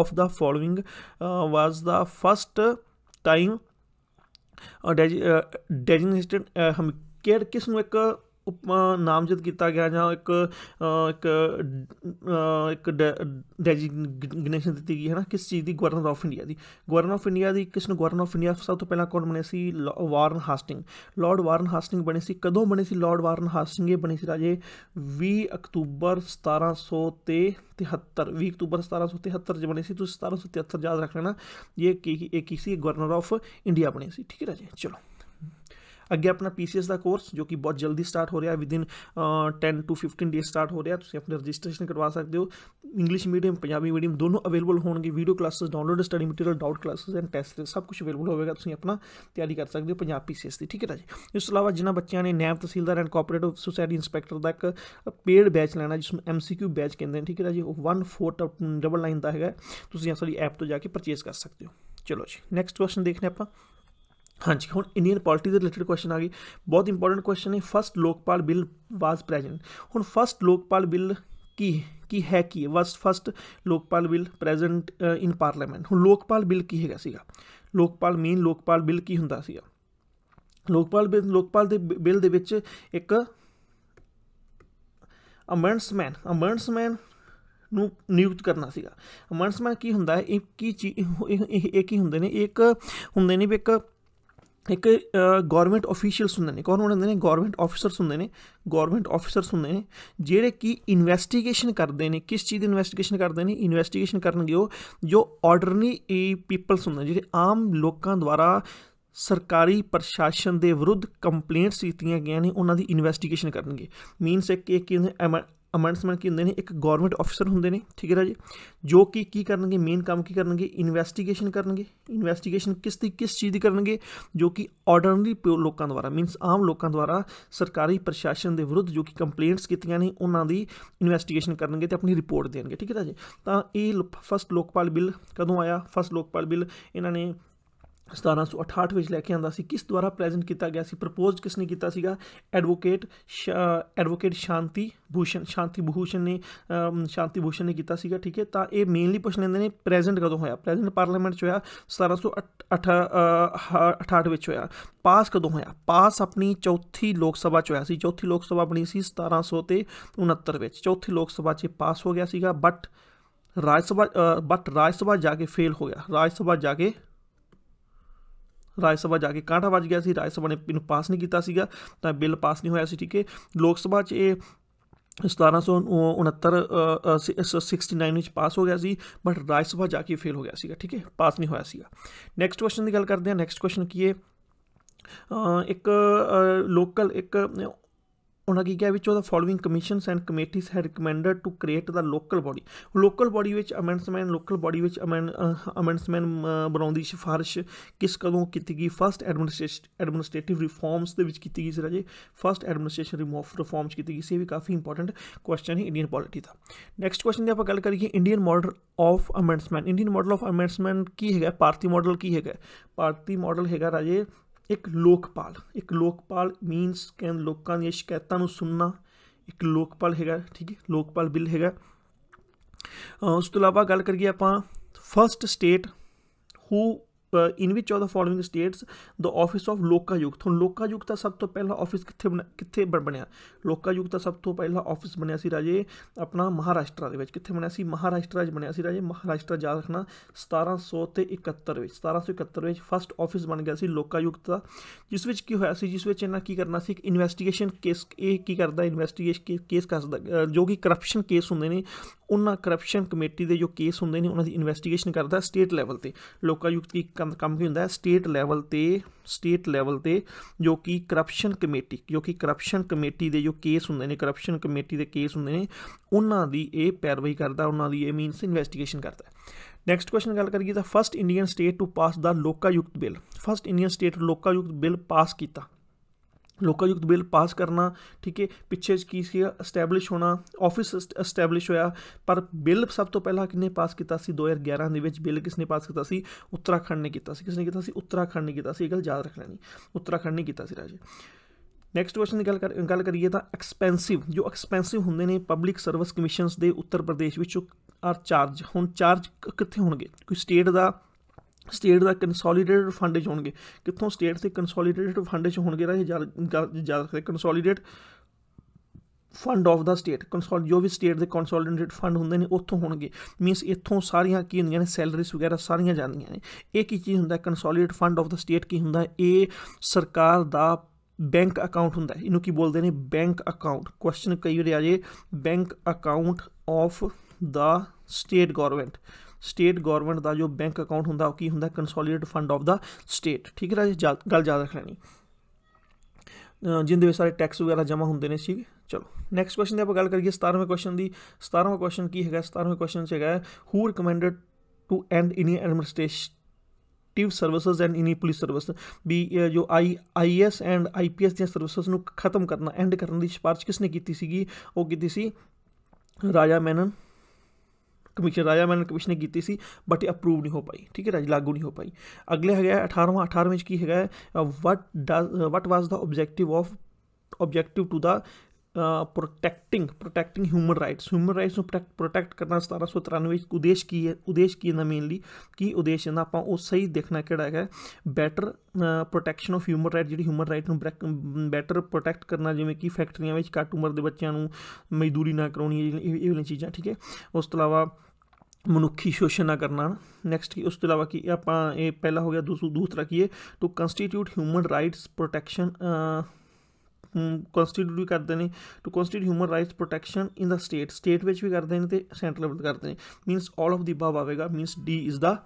of the following was the first time designated ਹਮਕੇਅਰ ਕਿਸ ਨੂੰ ਇੱਕ ਨਾਮਜ਼ਦ ਕੀਤਾ ਗਿਆ ਜਾਂ ਇੱਕ ਇੱਕ ਇੱਕ ਡੈਜਿਗਨੇਸ਼ਨ ਦਿੱਤੀ ਗਈ ਹੈ ਨਾ ਕਿਸ ਚੀਜ਼ ਦੀ ਗਵਰਨਰ ਆਫ ਇੰਡੀਆ ਦੀ ਗਵਰਨਰ ਆਫ ਇੰਡੀਆ ਦੀ ਕਿਸ ਨੂੰ ਗਵਰਨਰ ਆਫ ਇੰਡੀਆ ਸਭ ਤੋਂ ਪਹਿਲਾਂ ਕੌਣ ਬਣੇ ਸੀ ਵਾਰਨ ਹਾਸਟਿੰਗ ਲਾਰਡ ਵਾਰਨ ਹਾਸਟਿੰਗ ਬਣੇ ਸੀ ਕਦੋਂ ਬਣੇ ਸੀ ਲਾਰਡ ਵਾਰਨ ਹਾਸਟਿੰਗ ਇਹ ਬਣੇ ਸੀ ਰਾਜੇ 20 ਅਕਤੂਬਰ 1773 20 ਅਕਤੂਬਰ 1773 ਚ ਬਣੇ ਸੀ ਤੁਸੀਂ 1773 ਯਾਦ ਰੱਖ ਲੈਣਾ ਇਹ ਕੀ ਇਹ ਕੀ ਸੀ ਗਵਰਨਰ ਆਫ ਇੰਡੀਆ ਬਣੇ ਸੀ ਠੀਕ ਹੈ ਰਾਜੇ ਚਲੋ अगर अपना पी सी एस का कोर्स जो कि बहुत जल्दी स्टार्ट हो रहा है within in ten to fifteen days start हो रहा है तो अपना रजिस्ट्रेशन करवा सकते हो इंग्लिश मीडियम पंजाबी मीडियम दोनों अवेलेबल होंगे video classes download study material doubt classes and test सब कुछ अवेलेबल होगा तुम तो अपना तैयारी कर सकते हो पाब पी सी एस की ठीक है जी इस अलावा जिन्हें बच्चों ने Naib Tehsildar and cooperative society inspector का एक पेड बैच लैना जिसमें एम सी क्यू बैच कहें ठीक है जी वन फोर डबल नाइन का है तो ऐप तो जाकर परचेज कर सकते हो चलो जी नैक्सट क्वेश्चन देखने आप ਹਾਂਜੀ ਹੁਣ ਇੰਡੀਅਨ ਪੋਲਿਟੀ ਦੇ ਰਿਲੇਟਡ ਕੁਐਸਚਨ ਆ ਗਈ ਬਹੁਤ ਇੰਪੋਰਟੈਂਟ ਕੁਐਸਚਨ ਹੈ first Lokpal bill was present ਹੁਣ ਫਰਸਟ ਲੋਕਪਾਲ ਬਿੱਲ ਕੀ ਕੀ ਹੈ ਕੀ was first Lokpal bill present in parliament ਹੁਣ ਲੋਕਪਾਲ ਬਿੱਲ ਕੀ ਹੈਗਾ ਸੀਗਾ ਲੋਕਪਾਲ ਮੀਨ ਲੋਕਪਾਲ ਬਿੱਲ ਕੀ ਹੁੰਦਾ ਸੀਗਾ ਲੋਕਪਾਲ ਬਿੱਲ ਲੋਕਪਾਲ ਦੇ ਬਿੱਲ ਦੇ ਵਿੱਚ ਇੱਕ ਅਮੈਂਡਸਮੈਨ ਅਮੈਂਡਸਮੈਨ ਨੂੰ ਨਿਯੁਕਤ ਕਰਨਾ ਸੀਗਾ ਅਮੈਂਡਸਮੈਨ ਕੀ ਹੁੰਦਾ ਹੈ ਇਹ ਕੀ ਚੀਜ਼ ਇਹ ਕੀ ਹੁੰਦੇ ਨੇ ਇੱਕ ਹੁੰਦੇ ਨੇ ਵੀ ਇੱਕ ਇੱਕ ਗਵਰਨਮੈਂਟ ਅਫੀਸ਼ੀਅਲਸ ਹੁੰਦੇ ਨੇ ਕੌਣ ਹੁੰਦੇ ਨੇ ਗਵਰਨਮੈਂਟ ਆਫੀਸਰਸ ਹੁੰਦੇ ਨੇ ਗਵਰਨਮੈਂਟ ਆਫੀਸਰਸ ਹੁੰਦੇ ਨੇ ਜਿਹੜੇ ਕਿ ਇਨਵੈਸਟੀਗੇਸ਼ਨ ਕਰਦੇ ਨੇ ਕਿਸ ਚੀਜ਼ ਦੀ ਇਨਵੈਸਟੀਗੇਸ਼ਨ ਕਰਦੇ ਨੇ ਇਨਵੈਸਟੀਗੇਸ਼ਨ ਕਰਨਗੇ ਉਹ ਜੋ ਆਰਡਰਨੀ ਪੀਪਲਸ ਹੁੰਦੇ ਜਿਹੜੇ ਆਮ ਲੋਕਾਂ ਦੁਆਰਾ ਸਰਕਾਰੀ ਪ੍ਰਸ਼ਾਸਨ ਦੇ ਵਿਰੁੱਧ ਕੰਪਲੇਂਟਸ ਕੀਤੀਆਂ ਗਈਆਂ ਨੇ ਉਹਨਾਂ ਦੀ ਇਨਵੈਸਟੀਗੇਸ਼ਨ ਕਰਨਗੇ ਮੀਨਸ ਕਿ ਕਿ ਅਮੰਡਸਮੈਂਟ ਕੀ ਹੁੰਦੇ ਨੇ ਇੱਕ ਗਵਰਨਮੈਂਟ ਆਫੀਸਰ ਹੁੰਦੇ ਨੇ ਠੀਕ ਹੈ ਜੀ ਜੋ ਕਿ ਕੀ ਕਰਨਗੇ ਮੇਨ ਕੰਮ ਕੀ ਕਰਨਗੇ ਇਨਵੈਸਟੀਗੇਸ਼ਨ ਕਰਨਗੇ ਇਨਵੈਸਟੀਗੇਸ਼ਨ ਕਿਸ ਦੀ ਕਿਸ ਚੀਜ਼ ਦੀ ਕਰਨਗੇ ਜੋ ਕਿ ਆਰਡਨਰੀ ਲੋਕਾਂ ਦੁਆਰਾ ਮੀਨਸ ਆਮ ਲੋਕਾਂ ਦੁਆਰਾ ਸਰਕਾਰੀ ਪ੍ਰਸ਼ਾਸਨ ਦੇ ਵਿਰੁੱਧ ਜੋ ਕਿ ਕੰਪਲੇਂਟਸ ਕੀਤੀਆਂ ਨੇ ਉਹਨਾਂ ਦੀ ਇਨਵੈਸਟੀਗੇਸ਼ਨ ਕਰਨਗੇ ਤੇ ਆਪਣੀ ਰਿਪੋਰਟ ਦੇਣਗੇ ਠੀਕ ਹੈ ਜੀ ਤਾਂ ਇਹ ਫਸਟ ਲੋਕਪਾਲ ਬਿੱਲ ਕਦੋਂ ਆਇਆ ਫਸਟ ਲੋਕਪਾਲ ਬਿੱਲ ਇਹਨਾਂ ਨੇ 1768 ਵਿੱਚ ਲੈ ਕੇ ਆਂਦਾ ਸੀ ਕਿਸ ਦੁਆਰਾ ਪ੍ਰੈਜ਼ੈਂਟ ਕੀਤਾ ਗਿਆ ਸੀ ਪ੍ਰਪੋਜ਼ ਕਿਸ ਨੇ ਕੀਤਾ ਸੀਗਾ ਐਡਵੋਕੇਟ ਐਡਵੋਕੇਟ ਸ਼ਾਂਤੀ ਭੂਸ਼ਣ ਸ਼ਾਂਤੀ ਭੂਸ਼ਣ ਨੇ ਸ਼ਾਂਤੀ ਭੂਸ਼ਣ ਨੇ ਕੀਤਾ ਸੀਗਾ ਠੀਕ ਹੈ ਤਾਂ ਇਹ ਮੇਨਲੀ ਪੁੱਛ ਲੈਂਦੇ ਨੇ ਪ੍ਰੈਜ਼ੈਂਟ ਕਦੋਂ ਹੋਇਆ ਪ੍ਰੈਜ਼ੈਂਟ ਪਾਰਲੀਮੈਂਟ ਚ ਹੋਇਆ 1768 ਵਿੱਚ ਹੋਇਆ ਪਾਸ ਕਦੋਂ ਹੋਇਆ ਪਾਸ ਆਪਣੀ ਚੌਥੀ ਲੋਕ ਸਭਾ ਚ ਹੋਇਆ ਸੀ ਚੌਥੀ ਲੋਕ ਸਭਾ ਬਣੀ ਸੀ 1769 ਵਿੱਚ ਚੌਥੀ ਲੋਕ ਸਭਾ ਚ ਪਾਸ ਹੋ ਗਿਆ ਸੀਗਾ ਬਟ ਰਾਜ ਸਭਾ ਬਟ ਰਾਜ ਸਭਾ ਜਾ ਕੇ ਫੇਲ ਹੋ ਗਿਆ ਰਾਜ ਸਭਾ ਜਾ ਕੇ ਰਾਜ ਸਭਾ ਜਾ ਕੇ ਕਾਂਠਾ ਵੱਜ ਗਿਆ ਸੀ ਰਾਜ ਸਭਾ ਨੇ ਇਹਨੂੰ ਪਾਸ ਨਹੀਂ ਕੀਤਾ ਸੀਗਾ ਤਾਂ ਬਿੱਲ ਪਾਸ ਨਹੀਂ ਹੋਇਆ ਸੀ ਠੀਕ ਹੈ ਲੋਕ ਸਭਾ 'ਚ ਇਹ 1769 69 ਵਿੱਚ ਪਾਸ ਹੋ ਗਿਆ ਸੀ ਬਟ ਰਾਜ ਸਭਾ ਜਾ ਕੇ ਫੇਲ ਹੋ ਗਿਆ ਸੀਗਾ ਠੀਕ ਹੈ ਪਾਸ ਨਹੀਂ ਹੋਇਆ ਸੀਗਾ ਨੈਕਸਟ ਕੁਐਸਚਨ ਦੀ ਗੱਲ ਕਰਦੇ ਹਾਂ ਨੈਕਸਟ ਕੁਐਸਚਨ ਕੀ ਹੈ ਇੱਕ ਲੋਕਲ ਇੱਕ ਉਹਨਾਂ ਕੀ ਕਿਹਾ ਵਿੱਚ ਉਹਦਾ ਫਾਲੋਇੰਗ ਕਮਿਸ਼ਨਸ ਐਂਡ ਕਮੇਟੀਆਂ ਹੈ recommended to create the local body local body ਵਿੱਚ ਅਮੈਂਡਮੈਂਟ ਲੋਕਲ ਬਾਡੀ ਵਿੱਚ ਅਮੈਂਡਮੈਂਟ ਬਣਾਉਣ ਦੀ ਸਿਫਾਰਿਸ਼ ਕਿਸ ਕਦੋਂ ਕੀਤੀ ਗਈ ਫਰਸਟ ਐਡਮਿਨਿਸਟ੍ਰੇਟਿਵ ਰਿਫਾਰਮਸ ਦੇ ਵਿੱਚ ਕੀਤੀ ਗਈ ਸੀ ਰਾਜੇ ਫਰਸਟ ਐਡਮਿਨਿਸਟ੍ਰੇਸ਼ਨ ਰਿਮੂਵ ਰਿਫਾਰਮਸ ਕੀਤੀ ਗਈ ਸੀ ਇਹ ਵੀ ਕਾਫੀ ਇੰਪੋਰਟੈਂਟ ਕੁਐਸਚਨ ਹੈ ਇੰਡੀਅਨ ਪੋਲਿਟੀ ਦਾ ਨੈਕਸਟ ਕੁਐਸਚਨ ਦੇ ਆਪਾਂ ਗੱਲ ਕਰੀਏ Indian model of amendment Indian model of amendment ਕੀ ਹੈਗਾ ਭਾਰਤੀ ਮਾਡਲ ਕੀ ਹੈਗਾ ਭਾਰਤੀ ਮਾਡਲ ਹੈਗਾ ਰਾਜੇ ਇੱਕ ਲੋਕਪਾਲ ਇੱਕ ਲੋਕਪਾਲ ਮੀਨਸ ਕਿ ਲੋਕਾਂ ਦੀਆਂ ਸ਼ਿਕਾਇਤਾਂ ਨੂੰ ਸੁਣਨਾ ਇੱਕ ਲੋਕਪਾਲ ਹੈਗਾ ਠੀਕ ਹੈ ਲੋਕਪਾਲ ਬਿੱਲ ਹੈਗਾ ਉਸ ਤੋਂ ਇਲਾਵਾ ਗੱਲ ਕਰੀਏ ਆਪਾਂ first state who in which of the following states the office of Lokayukta ਹੁਣ ਲੋਕਾਯੁਕਤ ਦਾ ਸਭ ਤੋਂ ਪਹਿਲਾ ਆਫਿਸ ਕਿੱਥੇ ਕਿੱਥੇ ਬਣਿਆ ਲੋਕਾਯੁਕਤ ਦਾ ਸਭ ਤੋਂ ਪਹਿਲਾ ਆਫਿਸ ਬਣਿਆ ਸੀ ਰਾਜੇ ਆਪਣਾ ਮਹਾਰਾਸ਼ਟਰ ਦੇ ਵਿੱਚ ਕਿੱਥੇ ਬਣਿਆ ਸੀ ਮਹਾਰਾਸ਼ਟਰ ਵਿੱਚ ਬਣਿਆ ਸੀ ਰਾਜੇ ਮਹਾਰਾਸ਼ਟਰ ਯਾਦ ਰੱਖਣਾ 1700 ਤੇ 71 ਵਿੱਚ 1771 ਵਿੱਚ ਫਸਟ ਆਫਿਸ ਬਣ ਗਿਆ ਸੀ ਲੋਕਾਯੁਕਤ ਦਾ ਜਿਸ ਵਿੱਚ ਕੀ ਹੋਇਆ ਸੀ ਜਿਸ ਵਿੱਚ ਇਹਨਾਂ ਕੀ ਕਰਨਾ ਸੀ ਇੱਕ ਇਨਵੈਸਟੀਗੇਸ਼ਨ ਕੇਸ ਇਹ ਕੀ ਕਰਦਾ ਇਨਵੈਸਟੀਗੇਸ਼ਨ ਕੇਸ ਕਰਦਾ ਜੋ ਕਿ ਕਰਪਸ਼ਨ ਕੇਸ ਹੁੰਦੇ ਨੇ ਉਹਨਾਂ ਕਰਪਸ਼ਨ ਕਮੇਟੀ ਦੇ ਜੋ ਕੇਸ ਹੁੰਦੇ ਨੇ ਉਹਨਾਂ ਦੀ ਇਨਵੈਸਟੀਗੇਸ਼ਨ ਕਰਦਾ ਸਟੇਟ ਲੈਵਲ ਤੇ ਲੋਕਾਯੁਕਤ ਦੀ ਕੰਮ ਕੀ ਹੁੰਦਾ ਹੈ ਸਟੇਟ ਲੈਵਲ ਤੇ ਸਟੇਟ ਲੈਵਲ ਤੇ ਜੋ ਕਿ ਕਰਪਸ਼ਨ ਕਮੇਟੀ ਜੋ ਕਿ ਕਰਪਸ਼ਨ ਕਮੇਟੀ ਦੇ ਜੋ ਕੇਸ ਹੁੰਦੇ ਨੇ ਕਰਪਸ਼ਨ ਕਮੇਟੀ ਦੇ ਕੇਸ ਹੁੰਦੇ ਨੇ ਉਹਨਾਂ ਦੀ ਇਹ ਪੈਰਵਾਈ ਕਰਦਾ ਉਹਨਾਂ ਦੀ ਇਹ ਮੀਨਸ ਇਨਵੈਸਟੀਗੇਸ਼ਨ ਕਰਦਾ ਨੈਕਸਟ ਕੁਐਸਚਨ ਗੱਲ ਕਰੀਏ ਤਾਂ first Indian state to pass the Lokayukta bill first Indian state Lokayukta bill pass ਕੀਤਾ ਲੋਕਾਂ ਯੁਕਤ ਬਿੱਲ ਪਾਸ ਕਰਨਾ ਠੀਕ ਹੈ ਪਿੱਛੇ ਕੀ ਸੀ ਐਸਟੈਬਲਿਸ਼ ਹੋਣਾ ਆਫਿਸ ਐਸਟੈਬਲਿਸ਼ ਹੋਇਆ ਪਰ ਬਿੱਲ ਸਭ ਤੋਂ ਪਹਿਲਾਂ ਕਿਨੇ ਪਾਸ ਕੀਤਾ ਸੀ 2011 ਦੇ ਵਿੱਚ ਬਿੱਲ ਕਿਸਨੇ ਪਾਸ ਕੀਤਾ ਸੀ ਉੱਤਰਾਖੰਡ ਨੇ ਕੀਤਾ ਸੀ ਕਿਸਨੇ ਕੀਤਾ ਸੀ ਉੱਤਰਾਖੰਡ ਨੇ ਕੀਤਾ ਸੀ ਇਹ ਗੱਲ ਯਾਦ ਰੱਖ ਲੈਣੀ ਉੱਤਰਾਖੰਡ ਨੇ ਕੀਤਾ ਸੀ ਰਾਜੇ ਨੈਕਸਟ ਕੁਐਸਚਨ ਦੀ ਗੱਲ ਕਰ ਗੱਲ ਕਰੀਏ ਤਾਂ ਐਕਸਪੈਂਸਿਵ ਜੋ ਐਕਸਪੈਂਸਿਵ ਹੁੰਦੇ ਨੇ ਪਬਲਿਕ ਸਰਵਿਸ ਕਮਿਸ਼ਨਸ ਦੇ ਉੱਤਰ ਪ੍ਰਦੇਸ਼ ਵਿੱਚ ਆਰ ਚਾਰਜ ਹੁਣ ਚਾਰਜ ਕਿੱਥੇ ਹੋਣਗੇ ਕੋਈ ਸਟੇਟ ਦਾ ਸਟੇਟ ਦਾ ਕੰਸੋਲੀਡੇਟਡ ਫੰਡ 'ਚ ਹੋਣਗੇ ਕਿੱਥੋਂ ਸਟੇਟ ਦੇ ਕੰਸੋਲੀਡੇਟਡ ਫੰਡ 'ਚ ਹੋਣਗੇ ਤਾਂ ਜਿਆਦਾ ਜ਼ਿਆਦਾ consolidate fund of the state console ਜੋ ਵੀ ਸਟੇਟ ਦੇ ਕੰਸੋਲੀਡੇਟਡ ਫੰਡ ਹੁੰਦੇ ਨੇ ਉੱਥੋਂ ਹੋਣਗੇ ਮੀਨਸ ਇੱਥੋਂ ਸਾਰੀਆਂ ਕੀ ਹੁੰਦੀਆਂ ਨੇ ਸੈਲਰੀਜ਼ ਵਗੈਰਾ ਸਾਰੀਆਂ ਜਾਂਦੀਆਂ ਨੇ ਇਹ ਕੀ ਚੀਜ਼ ਹੁੰਦਾ consolidate fund of the state ਕੀ ਹੁੰਦਾ ਇਹ ਸਰਕਾਰ ਦਾ ਬੈਂਕ ਅਕਾਊਂਟ ਹੁੰਦਾ ਇਹਨੂੰ ਕੀ ਬੋਲਦੇ ਨੇ ਬੈਂਕ ਅਕਾਊਂਟ ਕੁਐਸਚਨ ਕਈ ਵਾਰ ਆ ਜੇ bank account of the state government state government ਦਾ ਜੋ ਬੈਂਕ ਅਕਾਊਂਟ ਹੁੰਦਾ ਉਹ ਕੀ ਹੁੰਦਾ consolidate fund of the state ਠੀਕ ਹੈ ਜੀ ਗੱਲ ਯਾਦ ਰੱਖ ਲੈਣੀ ਜਿੰਦੇ ਵਿੱਚ ਸਾਰੇ ਟੈਕਸ ਵਗੈਰਾ ਜਮ੍ਹਾਂ ਹੁੰਦੇ ਨੇ ਠੀਕ ਚਲੋ ਨੈਕਸਟ ਕੁਐਸਚਨ ਦੀ ਆਪਾਂ ਗੱਲ ਕਰੀਏ 17ਵੇਂ ਕੁਐਸਚਨ ਦੀ 17ਵਾਂ ਕੁਐਸਚਨ ਕੀ ਹੈਗਾ 17ਵੇਂ ਕੁਐਸਚਨ ਚ ਹੈਗਾ ਹੂ ਰეკਮੈਂਡਡ ਟੂ ਐਂਡ ਇਨੀ ਐਡਮਿਨਿਸਟ੍ਰੇਸ਼ਨ ਐਕਟਿਵ ਸਰਵਿਸਿਜ਼ ਐਂਡ ਇਨੀ ਪੁਲਿਸ ਸਰਵਿਸ ਵੀ ਜੋ ਆਈ ਆਈਐਸ ਐਂਡ ਆਈਪੀਐਸ ਦੀਆਂ ਸਰਵਿਸਿਜ਼ ਨੂੰ ਖਤਮ ਕਰਨਾ ਐਂਡ ਕਰਨ ਦੀ ਸਿਫਾਰਿਸ਼ ਕਿਸ ਨੇ ਕੀਤੀ ਸੀਗੀ ਉਹ ਕੀਤੀ ਸੀ ਰਾਜਾ ਮੈਨਨ ਕਮਿਸ਼ਨ ਰਾਜਾ ਮਨ ਕਮਿਸ਼ਨ ਨੇ ਕੀਤੀ ਸੀ ਬਟ ਇਹ ਅਪਰੂਵ ਨਹੀਂ ਹੋ ਪਾਈ ਠੀਕ ਹੈ ਰਾਜ ਲਾਗੂ ਨਹੀਂ ਹੋ ਪਾਈ ਅਗਲੇ ਹੈਗਾ 18ਵਾਂ 18ਵੇਂ ਵਿੱਚ ਕੀ ਹੈਗਾ what what was the objective of objective to the protecting protecting human rights human rights ਨੂੰ ਪ੍ਰੋਟੈਕਟ ਕਰਨਾ 1793 ਵਿੱਚ ਉਦੇਸ਼ ਕੀ ਹੈ ਉਦੇਸ਼ ਕੀ ਨਾ ਮੇਨਲੀ ਕੀ ਉਦੇਸ਼ ਹੈ ਨਾ ਆਪਾਂ ਉਹ ਸਹੀ ਦੇਖਣਾ ਕਿਹੜਾ ਹੈਗਾ better protection of human right ਜਿਹੜੀ ਹਿਊਮਨ ਰਾਈਟ ਨੂੰ ਬੈਟਰ ਪ੍ਰੋਟੈਕਟ ਕਰਨਾ ਜਿਵੇਂ ਕਿ ਫੈਕਟਰੀਆਂ ਵਿੱਚ ਘੱਟ ਉਮਰ ਦੇ ਬੱਚਿਆਂ ਨੂੰ ਮਜ਼ਦੂਰੀ ਨਾ ਕਰਾਉਣੀ ਇਹ ਵਾਲੀਆਂ ਚੀਜ਼ਾਂ ਠੀਕ ਹੈ ਉਸ ਤੋਂ ਇਲਾਵਾ मनुखी शोषण ना करना नैक्सट की उस तो अलावा कि आप पहला हो गया दूसरा की है तो constitute human rights protection constitute भी करते हैं to constitute human rights protection in the state state में भी करते हैं सेंट्रल लैवल करते हैं मीनस ऑल ऑफ द बब आएगा means D is the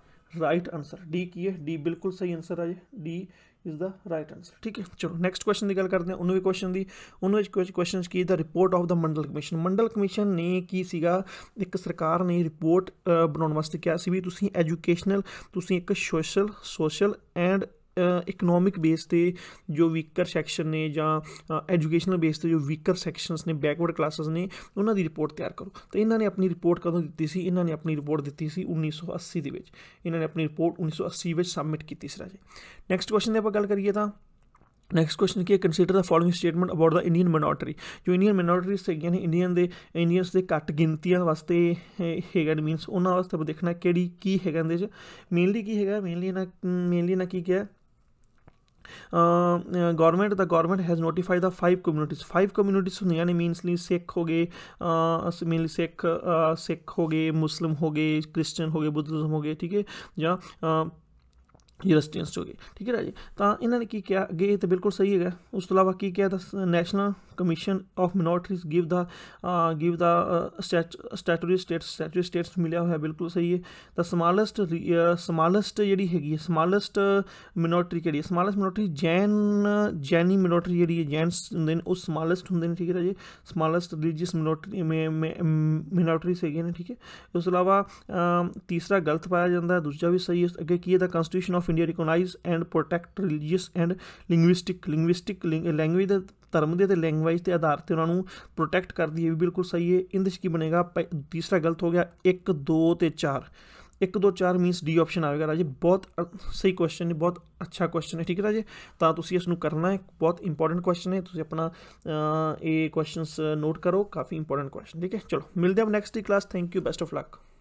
right answer D की है डी बिल्कुल सही आंसर है जी D is the right answer ਠੀਕ ਹੈ ਚਲੋ ਨੈਕਸਟ ਕੁਐਸਚਨ ਦੀ ਗੱਲ ਕਰਦੇ ਹਾਂ 19ਵੇਂ ਕੁਐਸਚਨ ਦੀ ਉਹਨੂੰ ਵਿੱਚ ਕੁਝ ਕੁਐਸਚਨਸ ਕੀ the report of the Mandal commission Mandal commission ਨੇ ਕੀ ਸੀਗਾ ਇੱਕ ਸਰਕਾਰ ਨੇ ਰਿਪੋਰਟ ਬਣਾਉਣ ਵਾਸਤੇ ਕਿਹਾ ਸੀ ਵੀ ਤੁਸੀਂ ਐਜੂਕੇਸ਼ਨਲ ਤੁਸੀਂ ਇੱਕ social social and economic base ਤੇ ਜੋ ਵੀਕਰ ਸੈਕਸ਼ਨ ਨੇ ਜਾਂ ਐਜੂਕੇਸ਼ਨਲ ਬੇਸ ਤੇ ਜੋ ਵੀਕਰ ਸੈਕਸ਼ਨਸ ਨੇ ਬੈਕਵਰਡ ਕਲਾਸਸ ਨੇ ਉਹਨਾਂ ਦੀ ਰਿਪੋਰਟ ਤਿਆਰ ਕਰੋ ਤਾਂ ਇਹਨਾਂ ਨੇ ਆਪਣੀ ਰਿਪੋਰਟ ਕਦੋਂ ਦਿੱਤੀ ਸੀ ਇਹਨਾਂ ਨੇ ਆਪਣੀ ਰਿਪੋਰਟ ਦਿੱਤੀ ਸੀ 1980 ਦੇ ਵਿੱਚ ਇਹਨਾਂ ਨੇ ਆਪਣੀ ਰਿਪੋਰਟ 1980 ਵਿੱਚ ਸਬਮਿਟ ਕੀਤੀ ਸੀ ਰਾਜੇ ਨੈਕਸਟ ਕੁਐਸਚਨ ਦੇ ਆਪਾਂ ਗੱਲ ਕਰੀਏ ਤਾਂ ਨੈਕਸਟ ਕੁਐਸਚਨ ਕੀ ਹੈ consider the following statement about the Indian minority ਜੋ ਇੰਡੀਅਨ ਮਿਨੋਰਟੀਜ਼ ਹੈਗੀਆਂ ਨੇ ਇੰਡੀਅਨ ਦੇ ਇੰਡੀਅਨਸ ਦੇ ਘੱਟ ਗਿਣਤੀਆਂ ਵਾਸਤੇ ਹੈਗਾ ਮੀਨਸ ਉਹਨਾਂ ਵਾਸਤੇ ਆਪਾਂ ਦੇਖਣਾ ਕਿਹੜੀ ਕੀ ਹੈਗਾ ਇਹਦੇ ਚ ਮੇਨਲੀ ਕੀ ਹੈਗਾ ਮੇਨਲੀ ਨਾ ਮੇਨਲੀ ਨਾ ਕੀ ਕਿਹਾ government the government has notified the five communities five communities होंगे यानी मीनसली सिख हो गए मीनली सिख सिख हो गए मुस्लिम हो गए क्रिश्चियन हो गए बुद्धिज़्म हो गए ठीक है या ਯੂਨੀਵਰਸਿਟੀਆਂ ਚ ਹੋ ਗਏ ਠੀਕ ਹੈ ਜੀ ਤਾਂ ਇਹਨਾਂ ਨੇ ਕੀ ਕਿਹਾ ਅੱਗੇ ਇਹ ਤਾਂ ਬਿਲਕੁਲ ਸਹੀ ਹੈਗਾ ਉਸ ਤੋਂ ਇਲਾਵਾ ਕੀ ਕਿਹਾ the national commission of minorities give the give the statutory status statutory status ਮਿਲਿਆ ਹੋਇਆ ਬਿਲਕੁਲ ਸਹੀ ਹੈ ਤਾਂ ਸਮਾਲੈਸਟ ਸਮਾਲੈਸਟ ਜਿਹੜੀ ਹੈਗੀ ਹੈ ਸਮਾਲੈਸਟ ਮਿਨੋਰਟੀ ਕਿਹੜੀ ਹੈ ਸਮਾਲੈਸਟ ਮਿਨੋਰਟੀ ਜੈਨ ਜੈਨੀ ਮਿਨੋਰਟੀ ਜਿਹੜੀ ਹੈ ਜੈਨਸ ਹੁੰਦੇ ਨੇ ਉਹ ਸਮਾਲੈਸਟ ਹੁੰਦੇ ਨੇ ਠੀਕ ਹੈ ਜੀ ਸਮਾਲੈਸਟ ਰਿਲੀਜੀਅਸ ਮਿਨੋਰਟੀ ਮਿਨੋਰਟੀ ਹੈ ਨਾ ਠੀਕ ਹੈ ਉਸ ਤੋਂ ਇਲਾਵਾ ਤੀਸਰਾ ਗਲਤ ਪਾਇਆ ਜਾਂਦਾ ਦੂਜਾ ਵੀ ਸਹੀ ਹੈ ਅੱਗੇ ਕੀ ਹੈ the constitution of India recognize and protect religious and linguistic linguistic language ਦੇ ਧਰਮ ਦੇ ਤੇ ਲੈਂਗੁਏਜ ਤੇ ਆਧਾਰ ਤੇ ਉਹਨਾਂ ਨੂੰ ਪ੍ਰੋਟੈਕਟ ਕਰਦੀ ਹੈ ਵੀ ਬਿਲਕੁਲ ਸਹੀ ਹੈ ਇਹਦੇ ਵਿੱਚ ਕੀ ਬਣੇਗਾ ਤੀਸਰਾ ਗਲਤ ਹੋ ਗਿਆ 1 2 ਤੇ 4 1 2 4 ਮੀਨਸ ਡੀ ਆਪਸ਼ਨ ਆਵੇਗਾ ਰਾਜੇ ਬਹੁਤ ਸਹੀ ਕੁਐਸਚਨ ਹੈ ਬਹੁਤ ਅੱਛਾ ਕੁਐਸਚਨ ਹੈ ਠੀਕ ਹੈ ਰਾਜੇ ਤਾਂ ਤੁਸੀਂ ਇਸ ਨੂੰ ਕਰਨਾ ਹੈ ਬਹੁਤ ਇੰਪੋਰਟੈਂਟ ਕੁਐਸਚਨ ਹੈ ਤੁਸੀਂ ਆਪਣਾ ਇਹ ਕੁਐਸਚਨਸ ਨੋਟ ਕਰੋ ਕਾਫੀ ਇੰਪੋਰਟੈਂਟ ਕੁਐਸਚਨ ਠੀਕ ਹੈ ਚਲੋ ਮਿਲਦੇ ਹਾਂ next class thank you best of luck